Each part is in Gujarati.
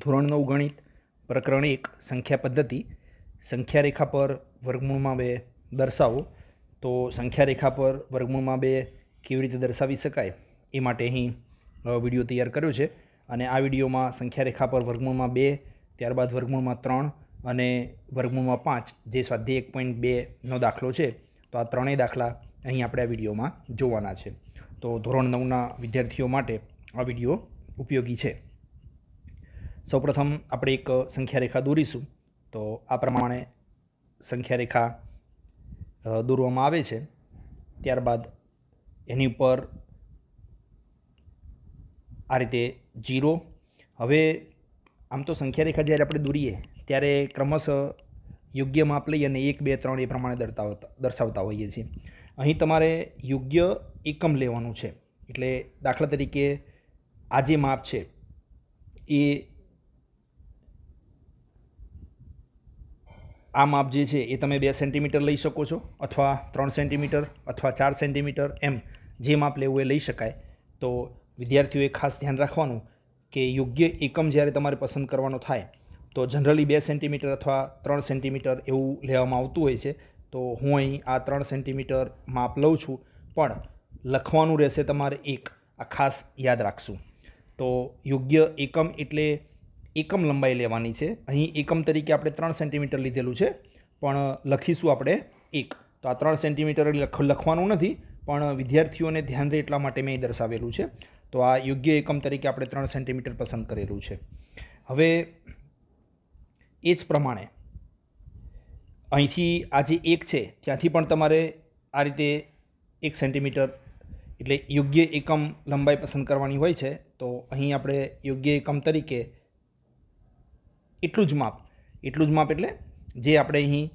ધોરણ નવ ગણિત પ્રકરણ એક સંખ્યા પદ્ધતિ સંખ્યા રેખા પર વર્ગમૂળમાં બે દર્શાવો તો સંખ્યા રેખા પર વર્ગમૂળમાં બે કેવી રીતે દર્શાવી શકાય એ માટે અહીં વિડીયો તૈયાર કર્યો છે અને આ વિડીયોમાં સંખ્યા રેખા પર વર્ગમૂળમાં બે ત્યારબાદ વર્ગમૂળમાં ત્રણ અને વર્ગમૂળમાં પાંચ જે સ્વાધ્યાય એક પોઈન્ટ બેનો દાખલો છે તો આ ત્રણેય દાખલા અહીં આપણે આ વિડીયોમાં જોવાના છે તો ધોરણ નવના વિદ્યાર્થીઓ માટે આ વિડીયો ઉપયોગી છે સૌપ્રથમ આપણે એક સંખ્યા રેખા દોરીશું તો આ પ્રમાણે સંખ્યા રેખા દોરવામાં આવે છે ત્યારબાદ એની ઉપર આ રીતે જીરો હવે આમ તો સંખ્યા રેખા જ્યારે આપણે દોરીએ ત્યારે ક્રમશ યોગ્ય માપ લઈ અને એક બે ત્રણ એ પ્રમાણે દર્શાવતા દર્શાવતા હોઈએ છીએ અહીં તમારે યોગ્ય એકમ લેવાનું છે એટલે દાખલા તરીકે આ જે માપ છે એ આ માપ જે છે એ તમે બે સેન્ટીમીટર લઈ શકો છો અથવા ત્રણ સેન્ટીમીટર અથવા ચાર સેન્ટીમીટર એમ જે માપ લેવું એ લઈ શકાય તો વિદ્યાર્થીઓએ ખાસ ધ્યાન રાખવાનું કે યોગ્ય એકમ જ્યારે તમારે પસંદ કરવાનો થાય તો જનરલી બે સેન્ટીમીટર અથવા ત્રણ સેન્ટીમીટર એવું લેવામાં આવતું હોય છે તો હું અહીં આ ત્રણ સેન્ટીમીટર માપ લઉં છું પણ લખવાનું રહેશે તમારે એક આ ખાસ યાદ રાખશું તો યોગ્ય એકમ એટલે એકમ લંબાઈ લેવાની છે અહીં એકમ તરીકે આપણે ત્રણ સેન્ટીમીટર લીધેલું છે પણ લખીશું આપણે એક તો આ ત્રણ સેન્ટીમીટર લખવાનું નથી પણ વિદ્યાર્થીઓને ધ્યાન રહે એટલા માટે મેં દર્શાવેલું છે તો આ યોગ્ય એકમ તરીકે આપણે ત્રણ સેન્ટીમીટર પસંદ કરેલું છે હવે એ જ પ્રમાણે અહીંથી આ જે એક છે ત્યાંથી પણ તમારે આ રીતે એક સેન્ટીમીટર એટલે યોગ્ય એકમ લંબાઈ પસંદ કરવાની હોય છે તો અહીં આપણે યોગ્ય એકમ તરીકે એટલું જ માપ એટલું જ માપ એટલે જે આપણે અહીં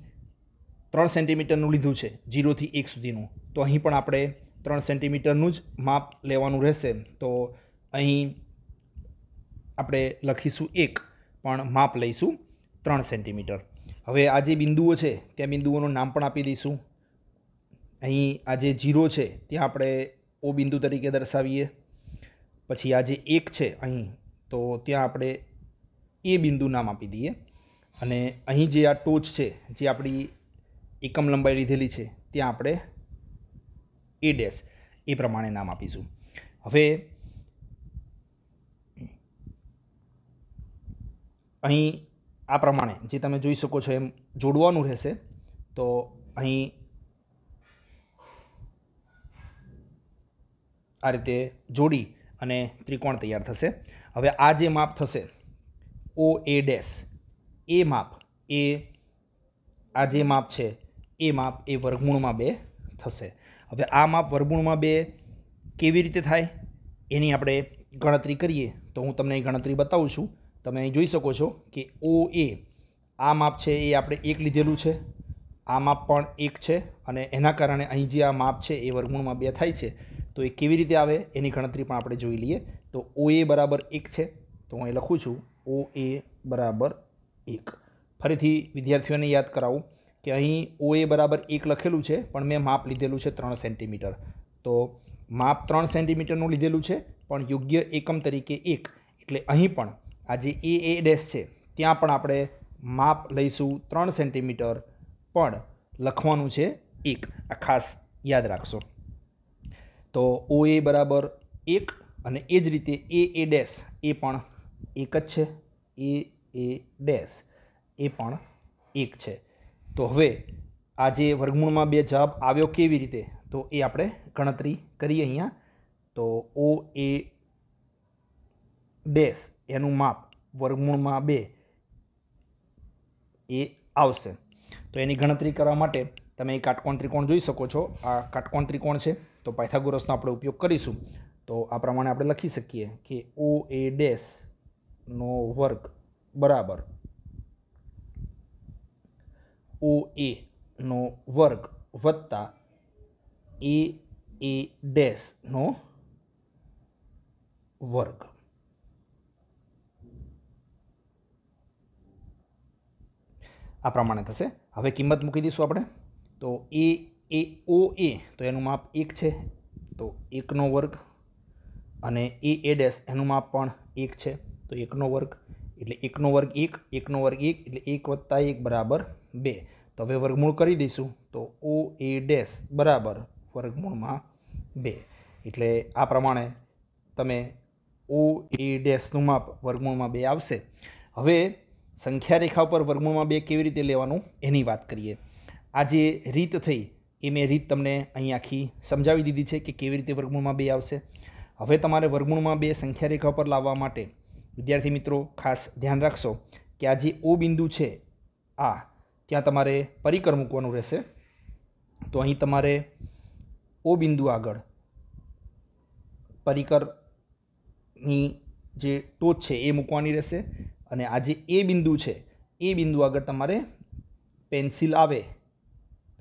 ત્રણ સેન્ટીમીટરનું લીધું છે જીરોથી એક સુધીનું તો અહીં પણ આપણે ત્રણ સેન્ટીમીટરનું જ માપ લેવાનું રહેશે તો અહીં આપણે લખીશું એક પણ માપ લઈશું ત્રણ સેન્ટીમીટર હવે આ જે બિંદુઓ છે ત્યાં બિંદુઓનું નામ પણ આપી દઈશું અહીં આ જે જીરો છે ત્યાં આપણે ઓ બિંદુ તરીકે દર્શાવીએ પછી આ જે એક છે અહીં તો ત્યાં આપણે એ બિંદુ નામ આપી દઈએ અને અહીં જે આ ટોચ છે જે આપણી એકમ લંબાઈ લીધેલી છે ત્યાં આપણે એ ડેશ એ પ્રમાણે નામ આપીશું હવે અહીં આ પ્રમાણે જે તમે જોઈ શકો છો એમ જોડવાનું રહેશે તો અહીં આ રીતે જોડી અને ત્રિકોણ તૈયાર થશે હવે આ જે માપ થશે ઓ એ ડેશ એ માપ એ આ જે માપ છે એ માપ એ વર્ગમૂળમાં બે થશે હવે આ માપ વર્ગમૂળમાં બે કેવી રીતે થાય એની આપણે ગણતરી કરીએ તો હું તમને ગણતરી બતાવું છું તમે અહીં જોઈ શકો છો કે ઓ એ આ માપ છે એ આપણે એક લીધેલું છે આ માપ પણ એક છે અને એના કારણે અહીં જે આ માપ છે એ વર્ગમૂળમાં બે થાય છે તો એ કેવી રીતે આવે એની ગણતરી પણ આપણે જોઈ લઈએ તો ઓ એ બરાબર એક છે તો હું અહીં લખું છું ઓ એ બરાબર એક ફરીથી વિદ્યાર્થીઓને યાદ કરાવું કે અહીં ઓ એ બરાબર એક લખેલું છે પણ મેં માપ લીધેલું છે ત્રણ સેન્ટીમીટર તો માપ ત્રણ સેન્ટીમીટરનું લીધેલું છે પણ યોગ્ય એકમ તરીકે એક એટલે અહીં પણ આ જે એ એ ડેશ છે ત્યાં પણ આપણે માપ લઈશું ત્રણ સેન્ટીમીટર પણ લખવાનું છે એક આ ખાસ યાદ રાખશો તો ઓ એ બરાબર એક અને એ જ રીતે એ એ ડેશ એ પણ એક જ છે એ એ ડેશ એ પણ એક છે તો હવે આ જે વર્ગમૂળમાં બે જવાબ આવ્યો કેવી રીતે તો એ આપણે ગણતરી કરીએ અહીંયા તો ઓ એ ડેશ એનું માપ વર્ગમૂળમાં બે એ આવશે તો એની ગણતરી કરવા માટે તમે એ કાટકોણ ત્રિકોણ જોઈ શકો છો આ કાટકોણ ત્રિકોણ છે તો પાયથાગોરસનો આપણે ઉપયોગ કરીશું તો આ પ્રમાણે આપણે લખી શકીએ કે ઓ એ ડેશ નો વર્ગ બરાબર ઓ એ નો વર્ગ વત્તા એ એ ડેશનો વર્ગ આ પ્રમાણે થશે હવે કિંમત મૂકી દઈશું આપણે તો એ એ ઓ એ તો એનું માપ એક છે તો એકનો વર્ગ અને એ એ ડેશ એનું માપ પણ એક છે તો એકનો વર્ગ એટલે એકનો વર્ગ એક એકનો વર્ગ એક એટલે એક વત્તા એક બરાબર બે તો હવે વર્ગમૂળ કરી દઈશું તો ઓ એ ડેશ બરાબર વર્ગમૂળમાં બે એટલે આ પ્રમાણે તમે ઓ એ ડેશનું માપ વર્ગમૂળમાં બે આવશે હવે સંખ્યા રેખા ઉપર વર્ગમૂળમાં બે કેવી રીતે લેવાનું એની વાત કરીએ આ જે રીત થઈ એ મેં રીત તમને અહીં આખી સમજાવી દીધી છે કે કેવી રીતે વર્ગમૂળમાં બે આવશે હવે તમારે વર્ગમૂળમાં બે સંખ્યા રેખા પર લાવવા માટે વિદ્યાર્થી મિત્રો ખાસ ધ્યાન રાખશો કે આ જે ઓ બિંદુ છે આ ત્યાં તમારે પરિકર મૂકવાનું રહેશે તો અહીં તમારે ઓ બિંદુ આગળ પરિકરની જે ટોચ છે એ મૂકવાની રહેશે અને આ જે એ બિંદુ છે એ બિંદુ આગળ તમારે પેન્સિલ આવે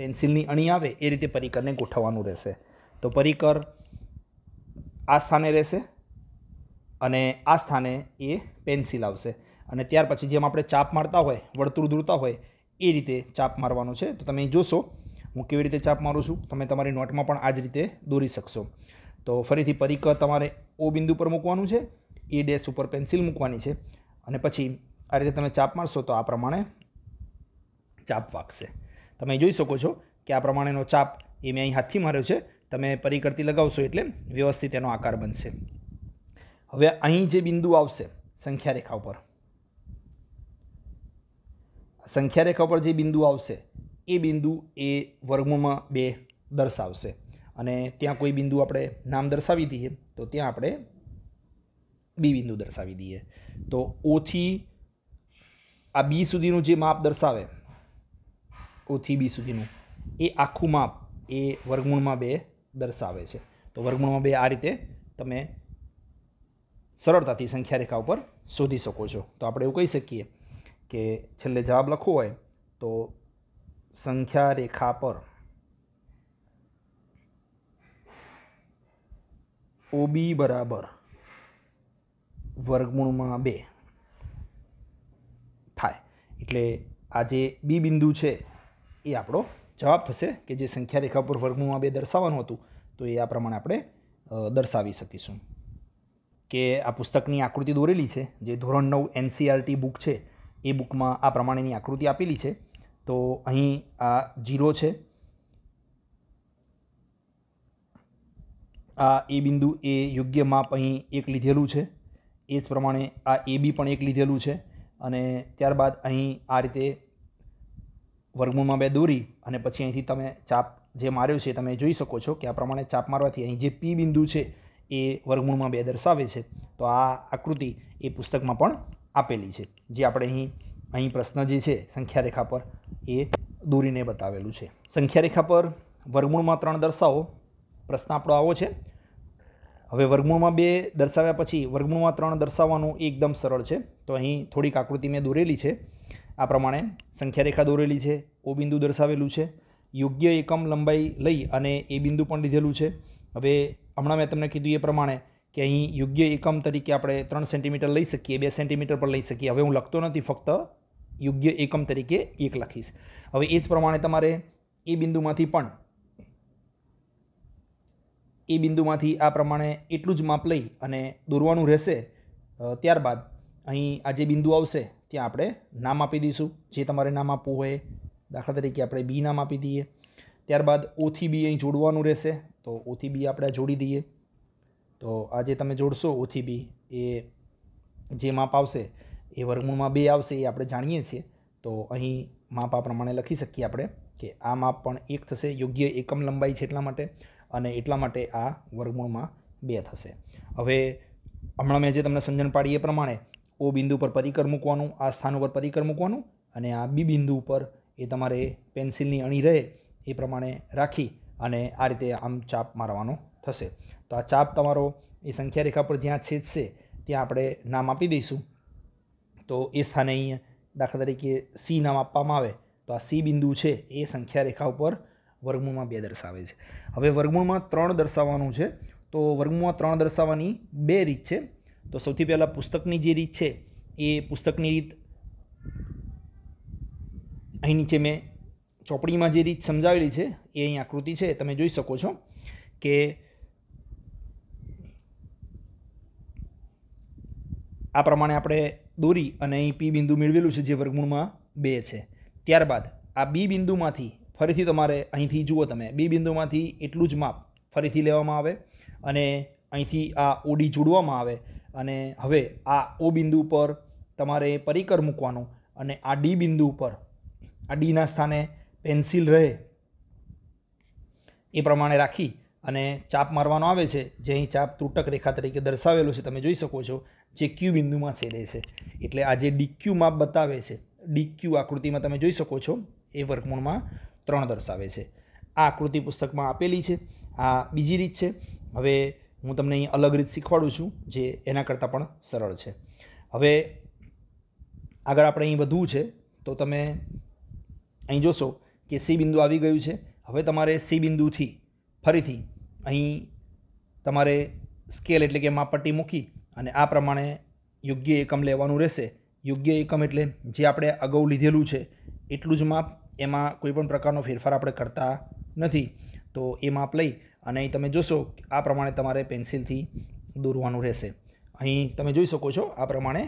પેન્સિલની અણી આવે એ રીતે પરિકરને ગોઠવવાનું રહેશે તો પરિકર આ સ્થાને રહેશે અને આ સ્થાને એ પેન્સિલ આવશે અને ત્યાર પછી જેમ આપણે ચાપ મારતા હોય વર્તુળ દૂરતા હોય એ રીતે ચાપ મારવાનો છે તો તમે જોશો હું કેવી રીતે ચાપ મારું છું તમે તમારી નોટમાં પણ આ જ રીતે દોરી શકશો તો ફરીથી પરિકર તમારે ઓ બિંદુ પર મૂકવાનું છે એ ડેશ ઉપર પેન્સિલ મૂકવાની છે અને પછી આ રીતે તમે ચાપ મારશો તો આ પ્રમાણે ચાપ વાગશે તમે જોઈ શકો છો કે આ પ્રમાણેનો ચાપ એ મેં અહીં હાથથી માર્યો છે તમે પરિકરતી લગાવશો એટલે વ્યવસ્થિત એનો આકાર બનશે હવે અહીં જે બિંદુ આવશે સંખ્યા રેખા ઉપર સંખ્યા રેખા ઉપર જે બિંદુ આવશે એ બિંદુ એ વર્ગમૂળમાં બે દર્શાવશે અને ત્યાં કોઈ બિંદુ આપણે નામ દર્શાવી દઈએ તો ત્યાં આપણે બી બિંદુ દર્શાવી દઈએ તો ઓથી આ બી સુધીનું જે માપ દર્શાવે ઓથી બી સુધીનું એ આખું માપ એ વર્ગમૂળમાં બે દર્શાવે છે તો વર્ગમૂળમાં બે આ રીતે તમે સરળતાથી સંખ્યા રેખા ઉપર શોધી શકો છો તો આપણે એવું કહી શકીએ કે છેલ્લે જવાબ લખવો હોય તો સંખ્યા રેખા પર ઓબી બરાબર વર્ગમૂળમાં બે થાય એટલે આ જે બી બિંદુ છે એ આપણો જવાબ થશે કે જે સંખ્યા રેખા પર વર્ગમૂળમાં બે દર્શાવવાનું હતું તો એ આ પ્રમાણે આપણે દર્શાવી શકીશું કે આ પુસ્તકની આકૃતિ દોરેલી છે જે ધોરણ નવ એનસીઆરટી બુક e છે એ બુકમાં આ પ્રમાણેની આકૃતિ આપેલી છે તો અહીં આ જીરો છે આ એ બિંદુ એ યોગ્ય માપ અહીં એક લીધેલું છે એ જ પ્રમાણે આ એ બી પણ એક લીધેલું છે અને ત્યારબાદ અહીં આ રીતે વર્ગમૂળમાં બે દોરી અને પછી અહીંથી તમે ચાપ જે માર્યો છે તમે જોઈ શકો છો કે આ પ્રમાણે ચાપ મારવાથી અહીં જે પી બિંદુ છે એ વર્ગમૂળમાં બે દર્શાવે છે તો આ આકૃતિ એ પુસ્તકમાં પણ આપેલી છે જે આપણે અહીં અહીં પ્રશ્ન જે છે સંખ્યારેખા પર એ દોરીને બતાવેલું છે સંખ્યારેખા પર વર્ગમૂળમાં ત્રણ દર્શાવો પ્રશ્ન આપણો આવો છે હવે વર્ગમૂળમાં બે દર્શાવ્યા પછી વર્ગમૂળમાં ત્રણ દર્શાવવાનું એકદમ સરળ છે તો અહીં થોડીક આકૃતિ મેં દોરેલી છે આ પ્રમાણે સંખ્યારેખા દોરેલી છે ઓ બિંદુ દર્શાવેલું છે યોગ્ય એકમ લંબાઈ લઈ અને એ બિંદુ પણ લીધેલું છે હવે હમણાં મેં તમને કીધું એ પ્રમાણે કે અહીં યોગ્ય એકમ તરીકે આપણે ત્રણ સેન્ટીમીટર લઈ શકીએ બે સેન્ટીમીટર પણ લઈ શકીએ હવે હું લખતો નથી ફક્ત યોગ્ય એકમ તરીકે એક લખીશ હવે એ જ પ્રમાણે તમારે એ બિંદુમાંથી પણ એ બિંદુમાંથી આ પ્રમાણે એટલું જ માપ લઈ અને દોરવાનું રહેશે ત્યારબાદ અહીં આ જે બિંદુ આવશે ત્યાં આપણે નામ આપી દઈશું જે તમારે નામ આપવું હોય દાખલા તરીકે આપણે બી નામ આપી દઈએ ત્યારબાદ ઓથી બી અહીં જોડવાનું રહેશે તો ઓથી બી આપણે જોડી દઈએ તો આ જે તમે જોડશો ઓથી બી એ જે માપ આવશે એ વર્ગમૂળમાં બે આવશે એ આપણે જાણીએ છીએ તો અહીં માપ આ પ્રમાણે લખી શકીએ આપણે કે આ માપ પણ એક થશે યોગ્ય એકમ લંબાઈ છે એટલા માટે અને એટલા માટે આ વર્ગમૂળમાં બે થશે હવે હમણાં મેં જે તમને સમજણ પાડી એ પ્રમાણે ઓ બિંદુ પર પરિકર મૂકવાનું આ સ્થાન ઉપર પરિકર મૂકવાનું અને આ બી બિંદુ ઉપર એ તમારે પેન્સિલની અણી રહે એ પ્રમાણે રાખી અને આ રીતે આમ ચાપ મારવાનો થશે તો આ ચાપ તમારો એ સંખ્યા રેખા પર જ્યાં છેદશે ત્યાં આપણે નામ આપી દઈશું તો એ સ્થાને અહીં દાખલા તરીકે સી નામ આપવામાં આવે તો આ સી બિંદુ છે એ સંખ્યા રેખા ઉપર વર્ગમૂળમાં બે દર્શાવે છે હવે વર્ગમૂળમાં ત્રણ દર્શાવવાનું છે તો વર્ગમૂળમાં ત્રણ દર્શાવવાની બે રીત છે તો સૌથી પહેલાં પુસ્તકની જે રીત છે એ પુસ્તકની રીત અહીં નીચે મેં ચોપડીમાં જે રીત સમજાવેલી છે એ અહીં આકૃતિ છે તમે જોઈ શકો છો કે આ પ્રમાણે આપણે દોરી અને અહીં પી બિંદુ મેળવેલું છે જે વર્ગમૂળમાં બે છે ત્યારબાદ આ બી બિંદુમાંથી ફરીથી તમારે અહીંથી જુઓ તમે બી બિંદુમાંથી એટલું જ માપ ફરીથી લેવામાં આવે અને અહીંથી આ ઓડી જોડવામાં આવે અને હવે આ ઓ બિંદુ પર તમારે પરિકર મૂકવાનો અને આ ડી બિંદુ ઉપર આ ડીના સ્થાને પેન્સિલ રહે એ પ્રમાણે રાખી અને ચાપ મારવાનો આવે છે જે અહીં ચાપ તૂટક રેખા તરીકે દર્શાવેલો છે તમે જોઈ શકો છો જે ક્યુ બિંદુમાં છેદે છે એટલે આ જે ડીક્યુ માપ બતાવે છે ડીક્યુ આકૃતિમાં તમે જોઈ શકો છો એ વર્ગમૂળમાં ત્રણ દર્શાવે છે આ આકૃતિ પુસ્તકમાં આપેલી છે આ બીજી રીત છે હવે હું તમને અહીં અલગ રીત શીખવાડું છું જે એના કરતાં પણ સરળ છે હવે આગળ આપણે અહીં વધવું છે તો તમે અહીં જોશો કે સી બિંદુ આવી ગયું છે હવે તમારે સી બિંદુથી ફરીથી અહીં તમારે સ્કેલ એટલે કે માપપટ્ટી મૂકી અને આ પ્રમાણે યોગ્ય એકમ લેવાનું રહેશે યોગ્ય એકમ એટલે જે આપણે અગાઉ લીધેલું છે એટલું જ માપ એમાં કોઈપણ પ્રકારનો ફેરફાર આપણે કરતા નથી તો એ માપ લઈ અને અહીં તમે જોશો આ પ્રમાણે તમારે પેન્સિલથી દોરવાનું રહેશે અહીં તમે જોઈ શકો છો આ પ્રમાણે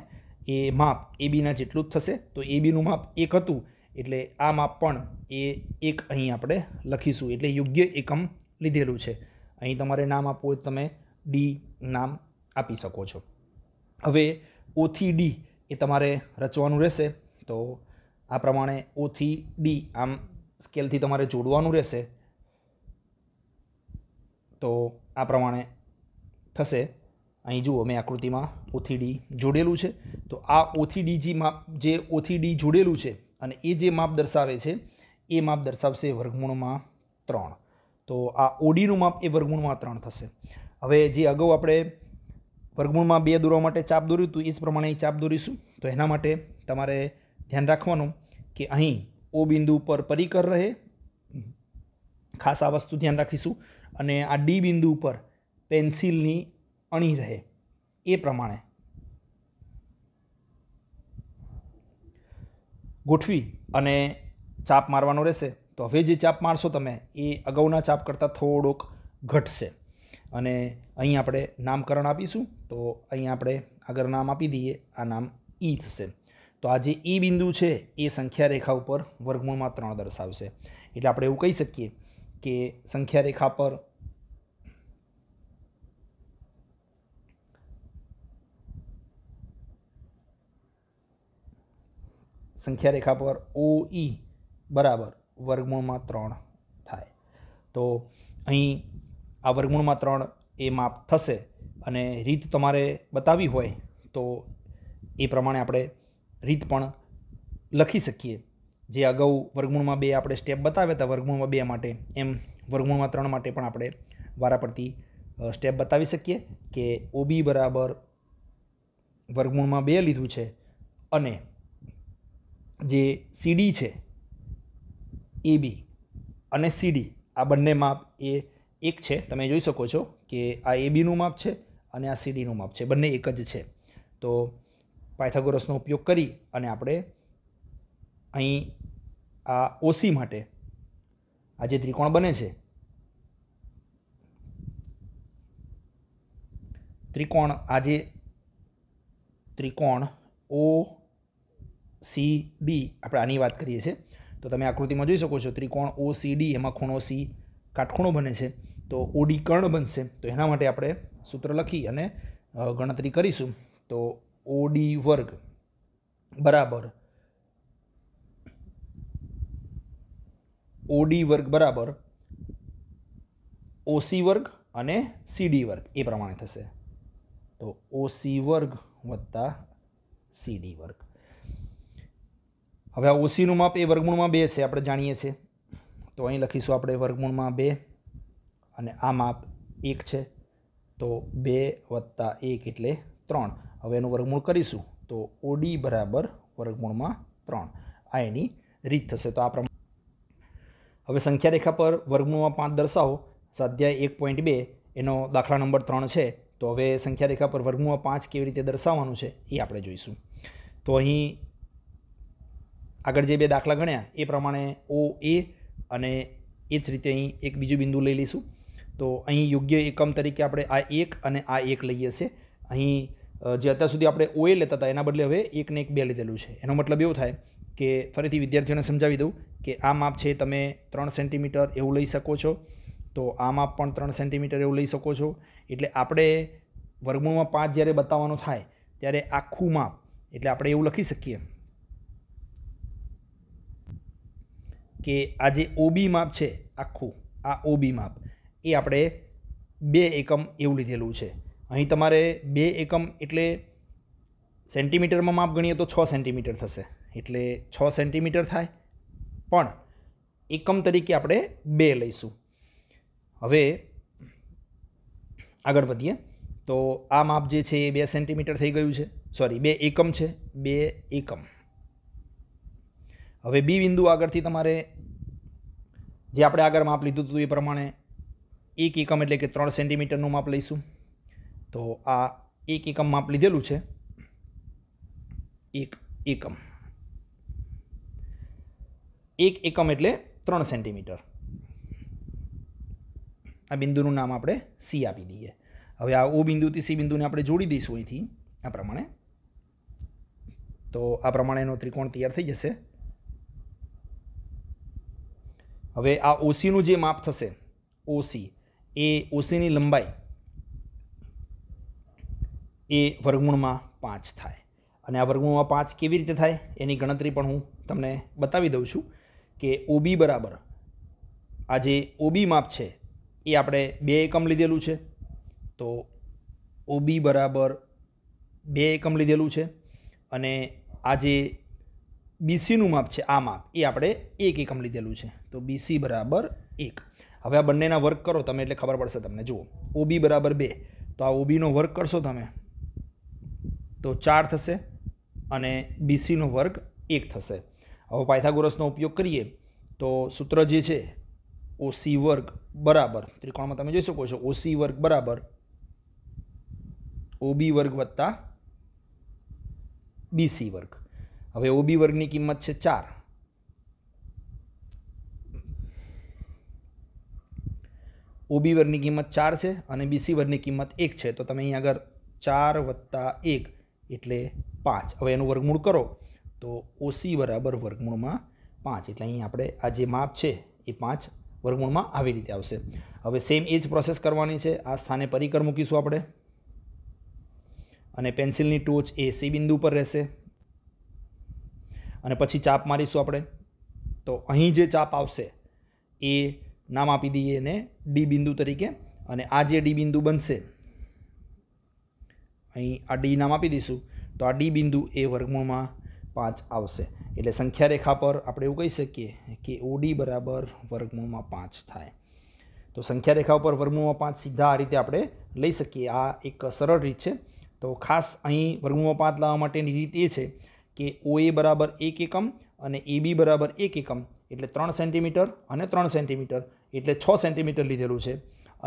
એ માપ એ બીના જેટલું જ થશે તો એ બીનું માપ એક હતું એટલે આ માપ પણ એ એક અહીં આપણે લખીશું એટલે યોગ્ય એકમ લીધેલું છે અહીં તમારે નામ આપવું હોય તમે ડી નામ આપી શકો છો હવે ઓથી ડી એ તમારે રચવાનું રહેશે તો આ પ્રમાણે ઓથી ડી આમ સ્કેલથી તમારે જોડવાનું રહેશે તો આ પ્રમાણે થશે અહીં જુઓ મેં આકૃતિમાં ઓથી ડી જોડેલું છે તો આ ઓથી ડી જે માપ જે ઓથી ડી જોડેલું છે અને એ જે માપ દર્શાવે છે એ માપ દર્શાવશે વર્ગમૂળમાં ત્રણ તો આ ઓડીનું માપ એ વર્ગમૂળમાં ત્રણ થશે હવે જે અગાઉ આપણે વર્ગમૂળમાં બે દોરવા માટે ચાપ દોર્યું હતું એ જ પ્રમાણે ચાપ દોરીશું તો એના માટે તમારે ધ્યાન રાખવાનું કે અહીં ઓ બિંદુ પર પરિકર રહે ખાસ આ વસ્તુ ધ્યાન રાખીશું અને આ ડી બિંદુ ઉપર પેન્સિલની અણી રહે એ પ્રમાણે ગોઠવી અને ચાપ મારવાનો રહેશે તો હવે જે ચાપ મારશો તમે એ અગાઉના ચાપ કરતાં થોડોક ઘટશે અને અહીં આપણે નામકરણ આપીશું તો અહીં આપણે આગળ નામ આપી દઈએ આ નામ ઈ થશે તો આ જે ઈ બિંદુ છે એ સંખ્યા રેખા ઉપર વર્ગમૂળમાં ત્રણ દર્શાવશે એટલે આપણે એવું કહી શકીએ કે સંખ્યા રેખા પર સંખ્યા રેખા પર ઓ ઈ e બરાબર વર્ગમૂળમાં ત્રણ થાય તો અહીં આ વર્ગમૂળમાં ત્રણ એ માપ થશે અને રીત તમારે બતાવી હોય તો એ પ્રમાણે આપણે રીત પણ લખી શકીએ જે અગાઉ વર્ગમૂળમાં બે આપણે સ્ટેપ બતાવ્યા હતા વર્ગમૂળમાં બે માટે એમ વર્ગમૂળમાં ત્રણ માટે પણ આપણે વારા પરથી સ્ટેપ બતાવી શકીએ કે ઓબી બરાબર વર્ગમૂળમાં બે લીધું છે અને જે સીડી છે એબી અને સીડી આ બંને માપ એ એક છે તમે જોઈ શકો છો કે આ એબીનું માપ છે અને આ સીડીનું માપ છે બંને એક જ છે તો પાયથાગોરસનો ઉપયોગ કરી અને આપણે અહીં આ ઓસી માટે આ જે ત્રિકોણ બને છે ત્રિકોણ આજે ત્રિકોણ ઓ સી ડી આપણે આની વાત કરીએ છીએ તો તમે આકૃતિમાં જોઈ શકો છો ત્રિકોણ ઓ સી ડી એમાં ખૂણો સી કાટખૂણો બને છે તો ઓડી કર્ણ બનશે તો એના માટે આપણે સૂત્ર લખી અને ગણતરી કરીશું તો ઓડી વર્ગ બરાબર ઓડી વર્ગ બરાબર ઓસી વર્ગ અને સીડી વર્ગ એ પ્રમાણે થશે તો ઓસી વર્ગ વત્તા સીડી વર્ગ હવે આ ઓસીનું માપ એ વર્ગમૂળમાં બે છે આપણે જાણીએ છીએ તો અહીં લખીશું આપણે વર્ગમૂળમાં બે અને આ માપ એક છે તો બે વત્તા એક એટલે ત્રણ હવે એનું વર્ગમૂળ કરીશું તો ઓડી બરાબર વર્ગમૂળમાં ત્રણ આ એની રીત થશે તો આ પ્રમાણે હવે સંખ્યા રેખા પર વર્ગમૂળમાં પાંચ દર્શાવો સ્વાધ્યાય એક પોઈન્ટ બે એનો દાખલા નંબર ત્રણ છે તો હવે સંખ્યા રેખા પર વર્ગમૂળમાં પાંચ કેવી રીતે દર્શાવવાનું છે એ આપણે જોઈશું તો અહીં આગળ જે બે દાખલા ગણ્યા એ પ્રમાણે ઓ એ અને એ જ રીતે અહીં એક બીજું બિંદુ લઈ લઈશું તો અહીં યોગ્ય એકમ તરીકે આપણે આ એક અને આ એક લઈએ છીએ અહીં જે અત્યાર સુધી આપણે ઓએ લેતા હતા એના બદલે હવે એકને એક બે લીધેલું છે એનો મતલબ એવો થાય કે ફરીથી વિદ્યાર્થીઓને સમજાવી દઉં કે આ માપ છે તમે ત્રણ સેન્ટીમીટર એવું લઈ શકો છો તો આ માપ પણ ત્રણ સેન્ટીમીટર એવું લઈ શકો છો એટલે આપણે વર્ગમૂળમાં પાંચ જ્યારે બતાવવાનું થાય ત્યારે આખું માપ એટલે આપણે એવું લખી શકીએ કે આ જે ઓબી માપ છે આખું આ ઓબી માપ એ આપણે બે એકમ એવું લીધેલું છે અહીં તમારે બે એકમ એટલે સેન્ટીમીટરમાં માપ ગણીએ તો છ સેન્ટીમીટર થશે એટલે છ સેન્ટીમીટર થાય પણ એકમ તરીકે આપણે બે લઈશું હવે આગળ વધીએ તો આ માપ જે છે એ બે સેન્ટીમીટર થઈ ગયું છે સોરી બે એકમ છે બે એકમ હવે બી બિંદુ આગળથી તમારે જે આપણે આગળ માપ લીધું હતું એ પ્રમાણે એક એકમ એટલે કે ત્રણ સેન્ટીમીટરનું માપ લઈશું તો આ એક એકમ માપ લીધેલું છે એક એકમ એક એકમ એટલે ત્રણ સેન્ટીમીટર આ બિંદુનું નામ આપણે સી આપી દઈએ હવે આ ઓ બિંદુથી સી બિંદુને આપણે જોડી દઈશું અહીંથી આ પ્રમાણે તો આ પ્રમાણેનો ત્રિકોણ તૈયાર થઈ જશે હવે આ ઓસીનું જે માપ થશે ઓસી એ ઓસીની લંબાઈ એ વર્ગમૂળમાં પાંચ થાય અને આ વર્ગમૂળમાં પાંચ કેવી રીતે થાય એની ગણતરી પણ હું તમને બતાવી દઉં છું કે ઓબી બરાબર આ જે ઓબી માપ છે એ આપણે બે એકમ લીધેલું છે તો ઓબી બરાબર બે એકમ લીધેલું છે અને આ જે બીસીનું માપ છે આ માપ એ આપણે એક એકમ લીધેલું છે તો બીસી બરાબર એક હવે આ બંનેના વર્ક કરો તમે એટલે ખબર પડશે તમને જુઓ ઓબી બરાબર બે તો આ ઓબીનો વર્ક કરશો તમે તો ચાર થશે અને બીસીનો વર્ગ એક થશે હવે પાયથાગોરસનો ઉપયોગ કરીએ તો સૂત્ર જે છે ઓસી વર્ગ બરાબર ત્રિકોણમાં તમે જોઈ શકો છો ઓસી વર્ગ બરાબર ઓબી વર્ગ વત્તા બીસી વર્ગ હવે ઓબી વર્ગની કિંમત છે ચાર ઓબી વર્ગની કિંમત ચાર છે અને બીસી વર્ગની કિંમત એક છે તો તમે અહીં આગળ ચાર વત્તા એક એટલે પાંચ હવે એનું વર્ગમૂળ કરો તો ઓસી બરાબર વર્ગમૂળમાં પાંચ એટલે અહીં આપણે આ જે માપ છે એ પાંચ વર્ગમૂળમાં આવી રીતે આવશે હવે સેમ એ જ પ્રોસેસ કરવાની છે આ સ્થાને પરિકર મૂકીશું આપણે અને પેન્સિલની ટોચ એ સી બિંદુ પર રહેશે અને પછી ચાપ મારીશું આપણે તો અહીં જે ચાપ આવશે એ નામ આપી દઈએ એને ડી બિંદુ તરીકે અને આ જે ડી બિંદુ બનશે અહીં આ ડી નામ આપી દઈશું તો આ ડી બિંદુ એ વર્ગમૂળમાં પાંચ આવશે એટલે સંખ્યા રેખા પર આપણે એવું કહી શકીએ કે ઓડી બરાબર વર્ગમૂળમાં પાંચ થાય તો સંખ્યા રેખા ઉપર વર્ગમૂળમાં પાંચ સીધા આ રીતે આપણે લઈ શકીએ આ એક સરળ રીત છે તો ખાસ અહીં વર્ગમૂળમાં પાંચ લાવવા માટેની રીત એ છે કે ઓએ બરાબર એક એકમ અને એબી બરાબર એક એકમ એટલે ત્રણ સેન્ટીમીટર અને ત્રણ સેન્ટીમીટર એટલે છ સેન્ટીમીટર લીધેલું છે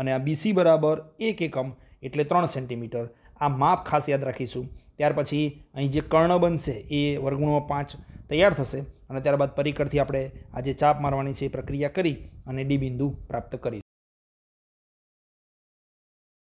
અને આ બીસી બરાબર એક એકમ એટલે ત્રણ સેન્ટીમીટર આ માપ ખાસ યાદ રાખીશું ત્યાર પછી અહીં જે કર્ણ બનશે એ વર્ગુણો પાંચ તૈયાર થશે અને ત્યારબાદ પરિકરથી આપણે આ જે ચાપ મારવાની છે એ પ્રક્રિયા કરી અને ડી બિંદુ પ્રાપ્ત કરી